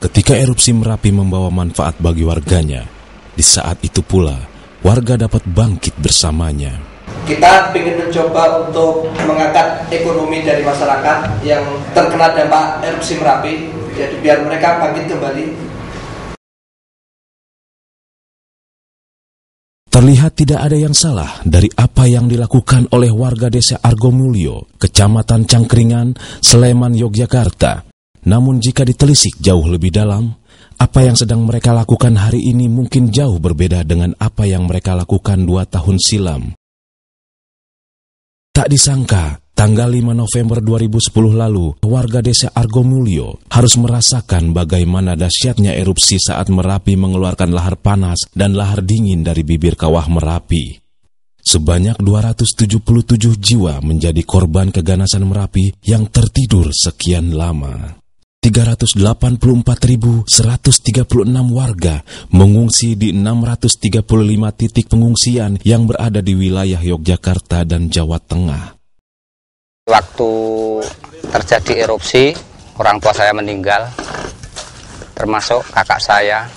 Ketika erupsi Merapi membawa manfaat bagi warganya, di saat itu pula warga dapat bangkit bersamanya. Kita ingin mencoba untuk mengangkat ekonomi dari masyarakat yang terkena dampak erupsi Merapi, jadi biar mereka bangkit kembali. Terlihat tidak ada yang salah dari apa yang dilakukan oleh warga desa Argomulyo, Kecamatan Cangkringan, Sleman, Yogyakarta, namun jika ditelisik jauh lebih dalam, apa yang sedang mereka lakukan hari ini mungkin jauh berbeda dengan apa yang mereka lakukan dua tahun silam. Tak disangka, tanggal 5 November 2010 lalu, warga desa Argomulyo harus merasakan bagaimana dahsyatnya erupsi saat Merapi mengeluarkan lahar panas dan lahar dingin dari bibir kawah Merapi. Sebanyak 277 jiwa menjadi korban keganasan Merapi yang tertidur sekian lama. 384.136 warga mengungsi di 635 titik pengungsian yang berada di wilayah Yogyakarta dan Jawa Tengah. Waktu terjadi erupsi, orang tua saya meninggal, termasuk kakak saya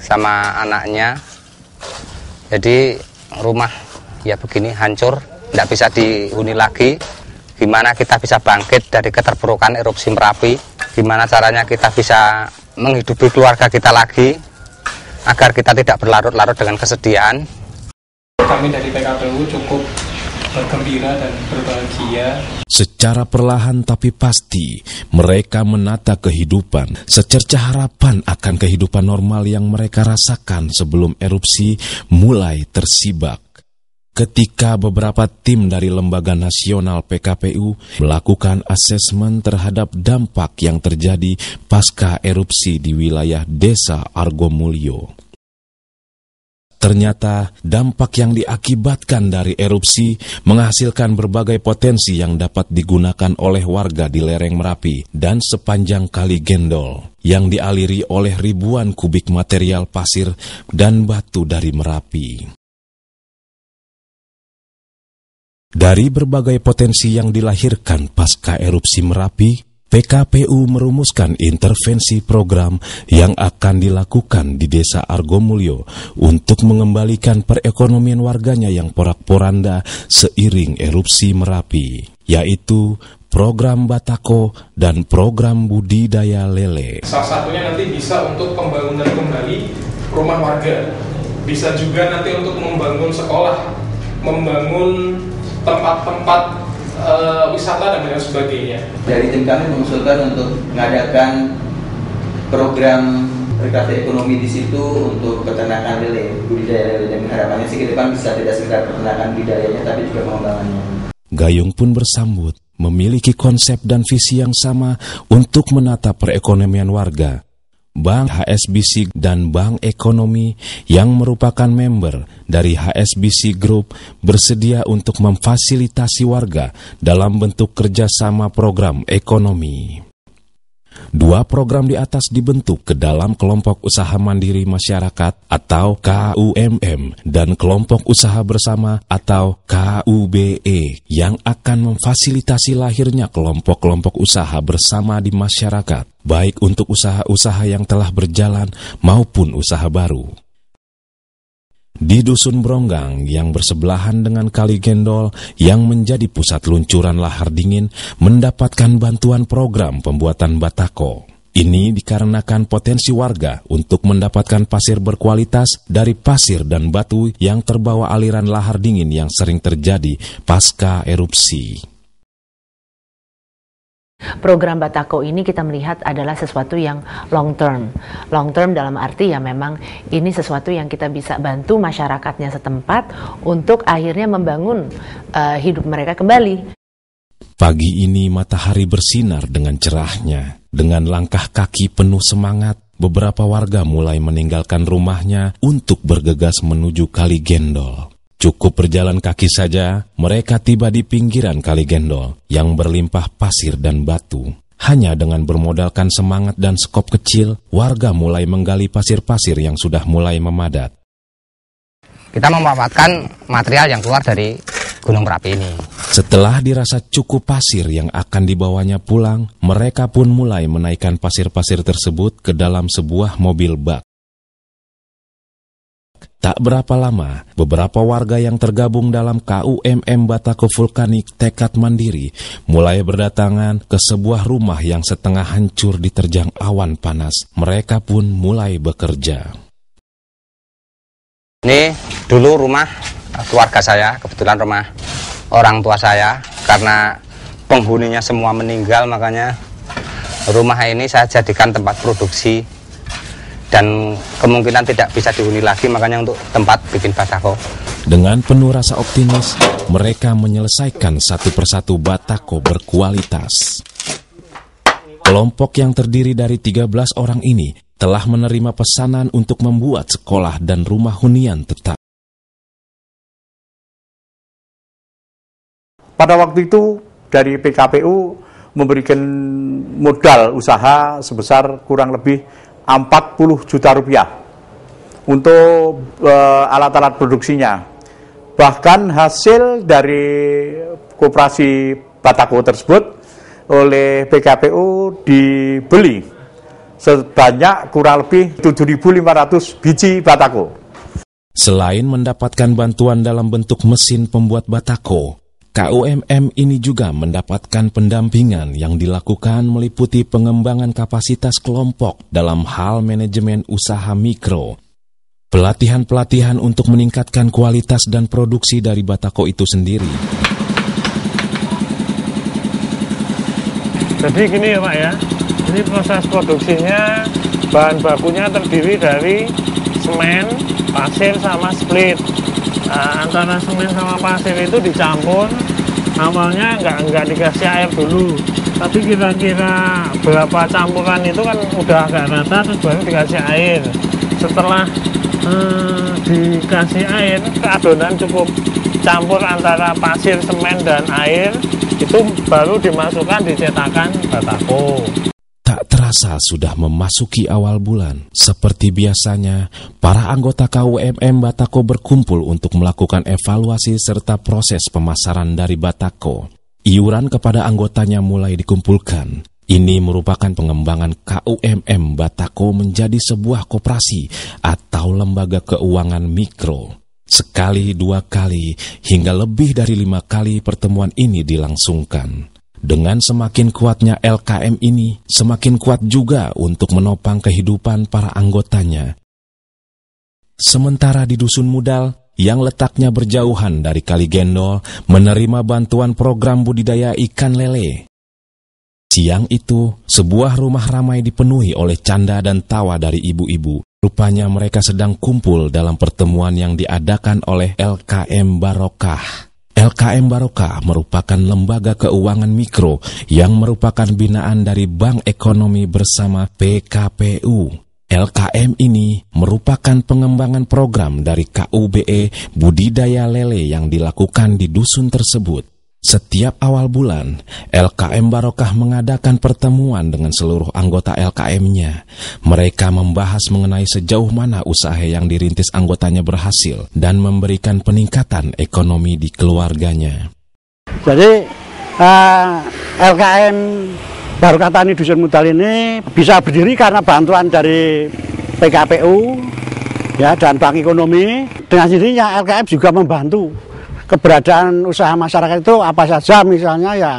sama anaknya. Jadi rumah ya begini hancur, tidak bisa dihuni lagi. Gimana kita bisa bangkit dari keterpurukan erupsi Merapi? gimana caranya kita bisa menghidupi keluarga kita lagi agar kita tidak berlarut-larut dengan kesedihan. Kami dari PKPU cukup bergembira dan berbahagia. Secara perlahan tapi pasti, mereka menata kehidupan secerca harapan akan kehidupan normal yang mereka rasakan sebelum erupsi mulai tersibak ketika beberapa tim dari Lembaga Nasional PKPU melakukan asesmen terhadap dampak yang terjadi pasca erupsi di wilayah Desa Argomulyo. Ternyata dampak yang diakibatkan dari erupsi menghasilkan berbagai potensi yang dapat digunakan oleh warga di lereng Merapi dan sepanjang Kali Gendol yang dialiri oleh ribuan kubik material pasir dan batu dari Merapi. Dari berbagai potensi yang dilahirkan pasca erupsi Merapi, PKPU merumuskan intervensi program yang akan dilakukan di Desa Argomulyo untuk mengembalikan perekonomian warganya yang porak-poranda seiring erupsi Merapi, yaitu program Batako dan program budidaya lele. Salah satunya nanti bisa untuk pembangunan kembali rumah warga, bisa juga nanti untuk membangun sekolah, membangun tempat-tempat e, wisata dan lain sebagainya. Dari tim kami mengusulkan untuk mengadakan program berkata ekonomi di situ untuk peternakan lele, budidaya lele dan harapannya sih ke depan bisa tidak sekedar peternakan budidayanya tapi juga pengembangannya. Gayung pun bersambut memiliki konsep dan visi yang sama untuk menata perekonomian warga Bank HSBC dan Bank Ekonomi yang merupakan member dari HSBC Group bersedia untuk memfasilitasi warga dalam bentuk kerjasama program ekonomi. Dua program di atas dibentuk ke dalam kelompok usaha mandiri masyarakat atau KUMM dan kelompok usaha bersama atau KUBE yang akan memfasilitasi lahirnya kelompok-kelompok usaha bersama di masyarakat, baik untuk usaha-usaha yang telah berjalan maupun usaha baru. Di dusun Bronggang yang bersebelahan dengan Kali Gendol yang menjadi pusat luncuran lahar dingin mendapatkan bantuan program pembuatan batako. Ini dikarenakan potensi warga untuk mendapatkan pasir berkualitas dari pasir dan batu yang terbawa aliran lahar dingin yang sering terjadi pasca erupsi. Program Batako ini kita melihat adalah sesuatu yang long term. Long term dalam arti ya memang ini sesuatu yang kita bisa bantu masyarakatnya setempat untuk akhirnya membangun uh, hidup mereka kembali. Pagi ini matahari bersinar dengan cerahnya. Dengan langkah kaki penuh semangat, beberapa warga mulai meninggalkan rumahnya untuk bergegas menuju Kali Gendol. Cukup berjalan kaki saja, mereka tiba di pinggiran kali gendol yang berlimpah pasir dan batu. Hanya dengan bermodalkan semangat dan skop kecil, warga mulai menggali pasir-pasir yang sudah mulai memadat. Kita memanfaatkan material yang keluar dari Gunung Merapi ini. Setelah dirasa cukup pasir yang akan dibawanya pulang, mereka pun mulai menaikkan pasir-pasir tersebut ke dalam sebuah mobil bak. Tak berapa lama, beberapa warga yang tergabung dalam KUMM Batako Vulkanik Tekad Mandiri mulai berdatangan ke sebuah rumah yang setengah hancur diterjang awan panas. Mereka pun mulai bekerja. Ini dulu rumah keluarga saya, kebetulan rumah orang tua saya. Karena penghuninya semua meninggal, makanya rumah ini saya jadikan tempat produksi dan kemungkinan tidak bisa dihuni lagi makanya untuk tempat bikin batako. Dengan penuh rasa optimis, mereka menyelesaikan satu persatu batako berkualitas. Kelompok yang terdiri dari 13 orang ini telah menerima pesanan untuk membuat sekolah dan rumah hunian tetap. Pada waktu itu dari PKPU memberikan modal usaha sebesar kurang lebih 40 juta rupiah untuk eh, alat-alat uh, produksinya. Bahkan hasil dari koperasi Batako tersebut oleh PKPU dibeli sebanyak kurang lebih 7.500 biji Batako. Selain mendapatkan bantuan dalam bentuk mesin pembuat Batako, KUMM ini juga mendapatkan pendampingan yang dilakukan meliputi pengembangan kapasitas kelompok dalam hal manajemen usaha mikro, pelatihan-pelatihan untuk meningkatkan kualitas dan produksi dari batako itu sendiri. Jadi gini ya Pak ya, ini proses produksinya bahan bakunya terdiri dari semen, pasir, sama split uh, eh, antara semen sama pasir itu dicampur awalnya nggak nggak dikasih air dulu tapi kira-kira berapa campuran itu kan udah agak rata terus baru dikasih air setelah uh, dikasih air adonan cukup campur antara pasir semen dan air itu baru dimasukkan dicetakan batako terasa sudah memasuki awal bulan. Seperti biasanya, para anggota KUMM Batako berkumpul untuk melakukan evaluasi serta proses pemasaran dari Batako. Iuran kepada anggotanya mulai dikumpulkan. Ini merupakan pengembangan KUMM Batako menjadi sebuah koperasi atau lembaga keuangan mikro. Sekali, dua kali, hingga lebih dari lima kali pertemuan ini dilangsungkan. Dengan semakin kuatnya LKM ini, semakin kuat juga untuk menopang kehidupan para anggotanya. Sementara di Dusun Mudal, yang letaknya berjauhan dari Kali Gendol, menerima bantuan program budidaya ikan lele. Siang itu, sebuah rumah ramai dipenuhi oleh canda dan tawa dari ibu-ibu. Rupanya mereka sedang kumpul dalam pertemuan yang diadakan oleh LKM Barokah. LKM Baroka merupakan lembaga keuangan mikro yang merupakan binaan dari Bank Ekonomi bersama PKPU. LKM ini merupakan pengembangan program dari KUBE Budidaya Lele yang dilakukan di dusun tersebut. Setiap awal bulan, LKM Barokah mengadakan pertemuan dengan seluruh anggota LKM-nya. Mereka membahas mengenai sejauh mana usaha yang dirintis anggotanya berhasil dan memberikan peningkatan ekonomi di keluarganya. Jadi, uh, eh, LKM Barokah Tani Dusun Mutal ini bisa berdiri karena bantuan dari PKPU ya dan Bank Ekonomi. Dengan sendirinya LKM juga membantu keberadaan usaha masyarakat itu apa saja misalnya ya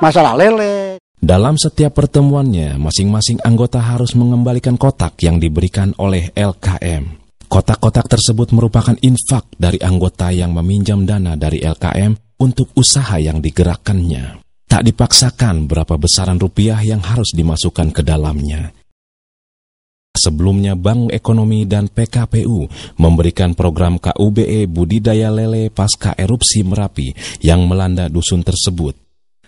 masalah lele. Dalam setiap pertemuannya, masing-masing anggota harus mengembalikan kotak yang diberikan oleh LKM. Kotak-kotak tersebut merupakan infak dari anggota yang meminjam dana dari LKM untuk usaha yang digerakkannya. Tak dipaksakan berapa besaran rupiah yang harus dimasukkan ke dalamnya. Sebelumnya Bank Ekonomi dan PKPU memberikan program KUBE Budidaya Lele pasca erupsi Merapi yang melanda dusun tersebut.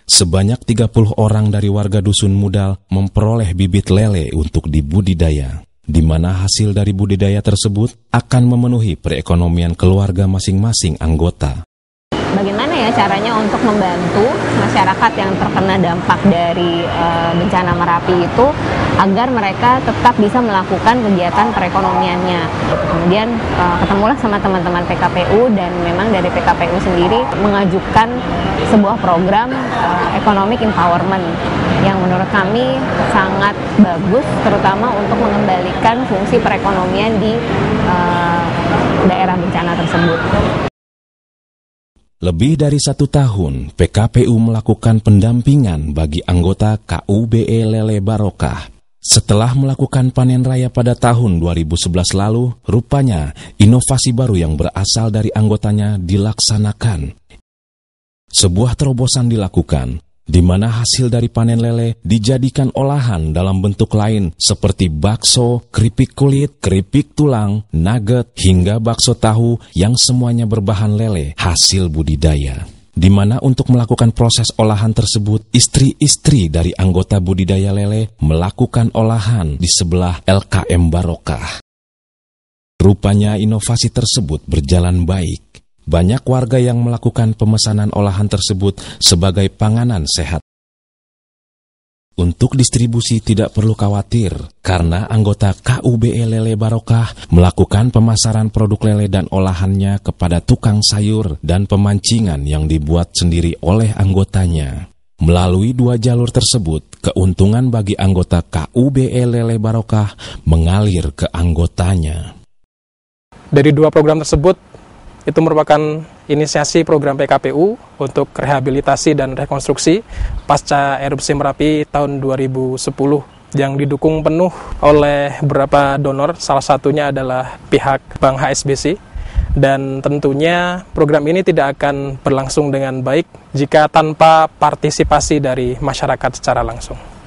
Sebanyak 30 orang dari warga dusun Mudal memperoleh bibit lele untuk dibudidaya, di mana hasil dari budidaya tersebut akan memenuhi perekonomian keluarga masing-masing anggota bagaimana ya caranya untuk membantu masyarakat yang terkena dampak dari uh, bencana Merapi itu agar mereka tetap bisa melakukan kegiatan perekonomiannya. Kemudian uh, ketemulah sama teman-teman PKPU dan memang dari PKPU sendiri mengajukan sebuah program uh, economic empowerment yang menurut kami sangat bagus terutama untuk mengembalikan fungsi perekonomian di uh, daerah bencana tersebut. Lebih dari satu tahun, PKPU melakukan pendampingan bagi anggota KUBE Lele Barokah. Setelah melakukan panen raya pada tahun 2011 lalu, rupanya inovasi baru yang berasal dari anggotanya dilaksanakan. Sebuah terobosan dilakukan di mana hasil dari panen lele dijadikan olahan dalam bentuk lain seperti bakso, keripik kulit, keripik tulang, nugget, hingga bakso tahu yang semuanya berbahan lele hasil budidaya. Di mana untuk melakukan proses olahan tersebut, istri-istri dari anggota budidaya lele melakukan olahan di sebelah LKM Barokah. Rupanya inovasi tersebut berjalan baik banyak warga yang melakukan pemesanan olahan tersebut sebagai panganan sehat. Untuk distribusi tidak perlu khawatir, karena anggota KUBE Lele Barokah melakukan pemasaran produk lele dan olahannya kepada tukang sayur dan pemancingan yang dibuat sendiri oleh anggotanya. Melalui dua jalur tersebut, keuntungan bagi anggota KUBE Lele Barokah mengalir ke anggotanya. Dari dua program tersebut, itu merupakan inisiasi program PKPU untuk rehabilitasi dan rekonstruksi pasca erupsi Merapi tahun 2010 yang didukung penuh oleh beberapa donor, salah satunya adalah pihak Bank HSBC. Dan tentunya program ini tidak akan berlangsung dengan baik jika tanpa partisipasi dari masyarakat secara langsung.